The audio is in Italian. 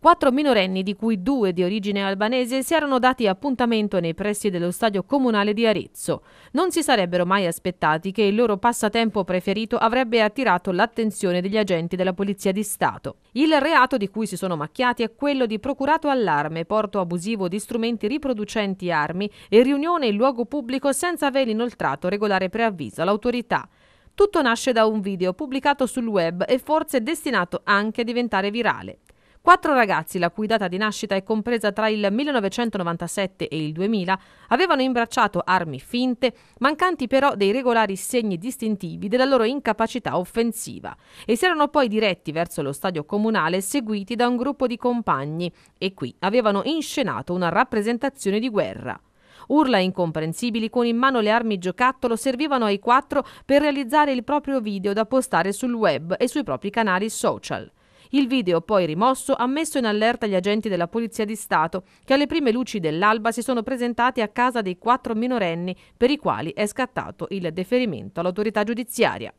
Quattro minorenni, di cui due di origine albanese, si erano dati appuntamento nei pressi dello stadio comunale di Arezzo. Non si sarebbero mai aspettati che il loro passatempo preferito avrebbe attirato l'attenzione degli agenti della Polizia di Stato. Il reato di cui si sono macchiati è quello di procurato allarme, porto abusivo di strumenti riproducenti armi e riunione in luogo pubblico senza aver inoltrato regolare preavviso all'autorità. Tutto nasce da un video pubblicato sul web e forse destinato anche a diventare virale. Quattro ragazzi, la cui data di nascita è compresa tra il 1997 e il 2000, avevano imbracciato armi finte, mancanti però dei regolari segni distintivi della loro incapacità offensiva, e si erano poi diretti verso lo stadio comunale seguiti da un gruppo di compagni e qui avevano inscenato una rappresentazione di guerra. Urla incomprensibili con in mano le armi giocattolo servivano ai quattro per realizzare il proprio video da postare sul web e sui propri canali social. Il video, poi rimosso, ha messo in allerta gli agenti della Polizia di Stato, che alle prime luci dell'alba si sono presentati a casa dei quattro minorenni per i quali è scattato il deferimento all'autorità giudiziaria.